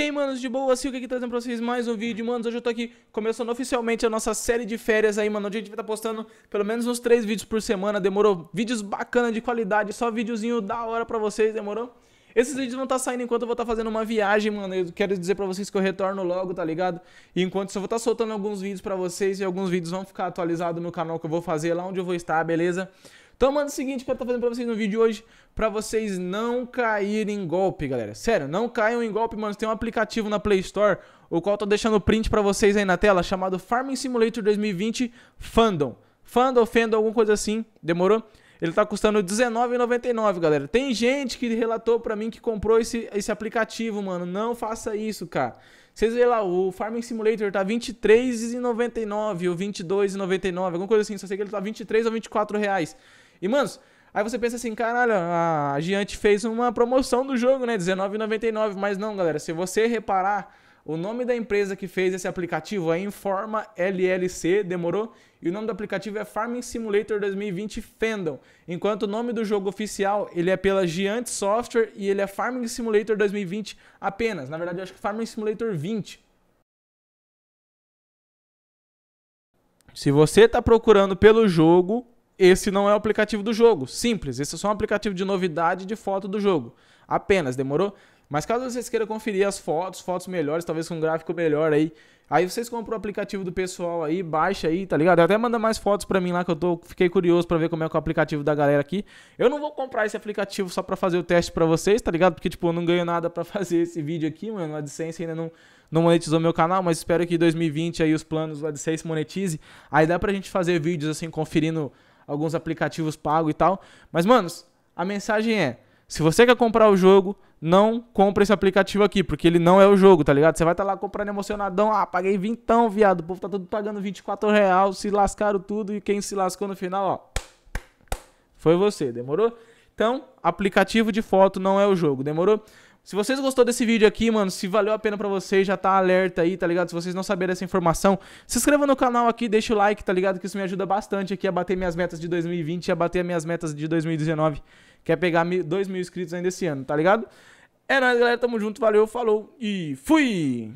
E aí, manos, de boa? Silk aqui trazendo pra vocês mais um vídeo, manos. Hoje eu tô aqui começando oficialmente a nossa série de férias aí, mano. Onde a gente vai estar tá postando pelo menos uns três vídeos por semana, demorou? Vídeos bacana de qualidade, só videozinho da hora pra vocês, demorou? Esses vídeos vão estar tá saindo enquanto eu vou estar tá fazendo uma viagem, mano. Eu quero dizer pra vocês que eu retorno logo, tá ligado? E enquanto isso, eu vou estar soltando alguns vídeos pra vocês e alguns vídeos vão ficar atualizados no canal que eu vou fazer, lá onde eu vou estar, beleza? Então, mano, é o seguinte que eu tô fazendo pra vocês no vídeo hoje, pra vocês não caírem em golpe, galera. Sério, não caiam em golpe, mano. Tem um aplicativo na Play Store, o qual eu tô deixando print pra vocês aí na tela, chamado Farming Simulator 2020 Fandom. Fandom, Fandom, alguma coisa assim, demorou? Ele tá custando R$19,99, galera. Tem gente que relatou pra mim que comprou esse, esse aplicativo, mano. Não faça isso, cara. Vocês vê lá, o Farming Simulator tá R$23,99 ou R$22,99, alguma coisa assim. Só sei que ele tá R$23 ou R$24,00. E, mano, aí você pensa assim, caralho, a Giante fez uma promoção do jogo, né? R$19,99. Mas não, galera, se você reparar, o nome da empresa que fez esse aplicativo é Informa LLC, demorou? E o nome do aplicativo é Farming Simulator 2020 Fandom. Enquanto o nome do jogo oficial, ele é pela Giant Software e ele é Farming Simulator 2020 apenas. Na verdade, eu acho que Farming Simulator 20. Se você está procurando pelo jogo, esse não é o aplicativo do jogo. Simples, esse é só um aplicativo de novidade de foto do jogo. Apenas, demorou? Mas caso vocês queiram conferir as fotos, fotos melhores, talvez com um gráfico melhor aí, aí vocês compram o aplicativo do pessoal aí, baixa aí, tá ligado? Até manda mais fotos pra mim lá que eu tô, fiquei curioso pra ver como é que é o aplicativo da galera aqui. Eu não vou comprar esse aplicativo só pra fazer o teste pra vocês, tá ligado? Porque, tipo, eu não ganho nada pra fazer esse vídeo aqui, mano. A AdSense ainda não, não monetizou meu canal, mas espero que em 2020 aí os planos do AdSense monetize. Aí dá pra gente fazer vídeos assim, conferindo alguns aplicativos pagos e tal. Mas, manos, a mensagem é: se você quer comprar o jogo, não compra esse aplicativo aqui, porque ele não é o jogo, tá ligado? Você vai estar tá lá comprando emocionadão, ah, paguei vintão, viado, o povo tá tudo pagando 24 reais, se lascaram tudo e quem se lascou no final, ó, foi você, demorou? Então, aplicativo de foto não é o jogo, demorou? Se vocês gostou desse vídeo aqui, mano, se valeu a pena pra vocês, já tá alerta aí, tá ligado? Se vocês não saberem essa informação, se inscreva no canal aqui, deixa o like, tá ligado? Que isso me ajuda bastante aqui a bater minhas metas de 2020 e a bater minhas metas de 2019. Quer é pegar 2 mil inscritos ainda esse ano, tá ligado? É nóis, galera, tamo junto, valeu, falou e fui!